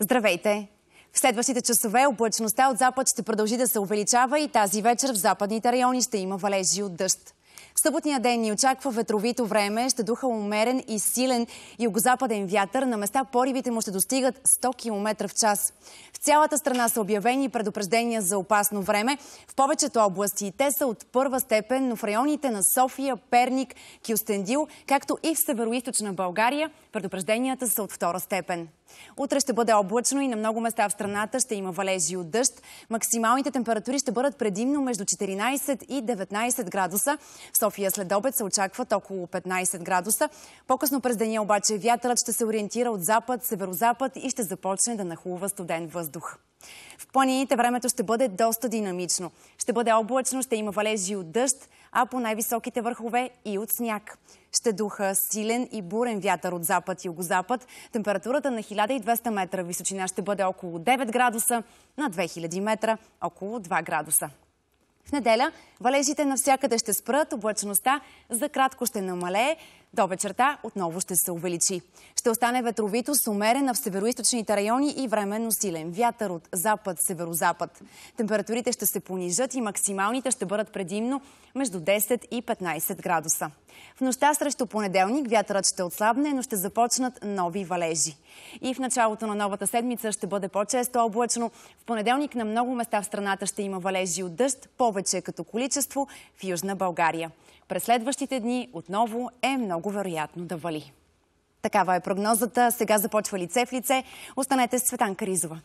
Здравейте! В следващите часове облачността от запад ще продължи да се увеличава и тази вечер в западните райони ще има валежи от дъжд. В съботния ден ни очаква ветровито време, ще духа умерен и силен югозападен вятър. На места порибите му ще достигат 100 км в час. В цялата страна са обявени предупреждения за опасно време. В повечето области те са от първа степен, но в районите на София, Перник, Кюстендил, както и в северо България, предупрежденията са от втора степен. Утре ще бъде облачно и на много места в страната ще има валежи от дъжд. Максималните температури ще бъдат предимно между 14 и 19 градуса. В София след обед се очакват около 15 градуса. По-късно през деня обаче вятърът ще се ориентира от запад, северозапад и ще започне да нахлува студен въздух. В планините времето ще бъде доста динамично. Ще бъде облачно, ще има валежи от дъжд а по най-високите върхове и от сняг. Ще духа силен и бурен вятър от запад и югозапад. Температурата на 1200 метра височина ще бъде около 9 градуса, на 2000 метра около 2 градуса. В неделя валежите навсякъде ще спрат, облъчността за кратко ще намалее, до вечерта отново ще се увеличи. Ще остане ветровито с умерена в североисточните райони и временно силен вятър от запад-северозапад. Температурите ще се понижат и максималните ще бъдат предимно между 10 и 15 градуса. В нощта срещу понеделник вятърът ще отслабне, но ще започнат нови валежи. И в началото на новата седмица ще бъде по-често облачно. В понеделник на много места в страната ще има валежи от дъжд, повече като количество в Южна България. През следващите дни отново е много вероятно да вали. Такава е прогнозата. Сега започва лице в лице. Останете с Светанка Ризова.